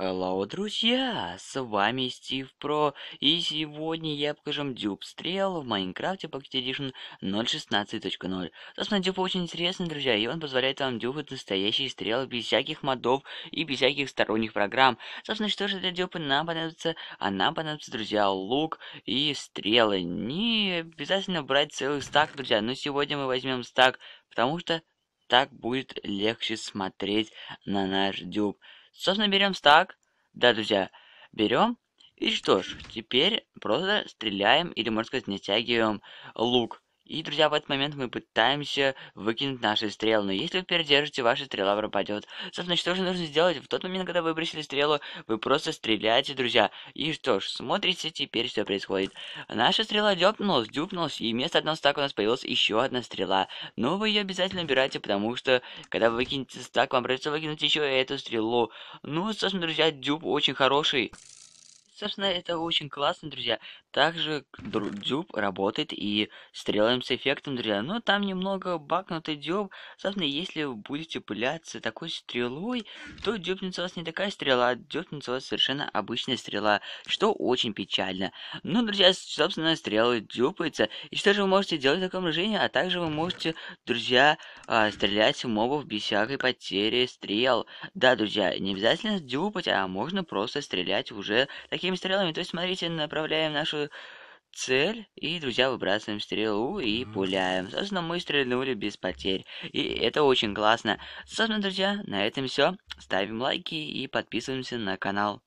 Hello, друзья! С вами Стив Про, и сегодня я покажу дюб стрел в Майнкрафте Pocket Edition 0.16.0. Собственно, дюб очень интересный, друзья, и он позволяет вам дюпать настоящие стрелы без всяких модов и без всяких сторонних программ. Собственно, что же для дюпа нам понадобится? А нам понадобится, друзья, лук и стрелы. Не обязательно брать целый стак, друзья, но сегодня мы возьмем стак, потому что так будет легче смотреть на наш дюб. Собственно, берем стак. Да, друзья, берем. И что ж, теперь просто стреляем или, можно сказать, натягиваем лук. И, друзья, в этот момент мы пытаемся выкинуть наши стрелы. Но если вы передержите, ваша стрела пропадет. Собственно, что же нужно сделать? В тот момент, когда вы бросили стрелу, вы просто стреляете, друзья. И что ж, смотрите теперь, все происходит. Наша стрела дёпнулась, дюпнулась, и вместо одного стака у нас появилась еще одна стрела. Но вы ее обязательно убираете, потому что, когда вы выкинете стак, вам придется выкинуть еще эту стрелу. Ну, собственно, друзья, дюп очень хороший. Собственно, это очень классно, друзья. Также дюб работает и стрелаем с эффектом, друзья. Но ну, там немного бакнутый дюб. Собственно, если вы будете пыляться такой стрелой, то дюбнется у вас не такая стрела, а дюбнется у вас совершенно обычная стрела, что очень печально. Ну, друзья, собственно, стрелы дюпаются. И что же вы можете делать в таком режиме? А также вы можете, друзья, а, стрелять в мобов без всякой потери стрел. Да, друзья, не обязательно дюпать, а можно просто стрелять уже таким такими стрелами, то есть, смотрите, направляем нашу цель, и, друзья, выбрасываем стрелу и пуляем. Собственно, мы стрельнули без потерь, и это очень классно. Собственно, друзья, на этом все. Ставим лайки и подписываемся на канал.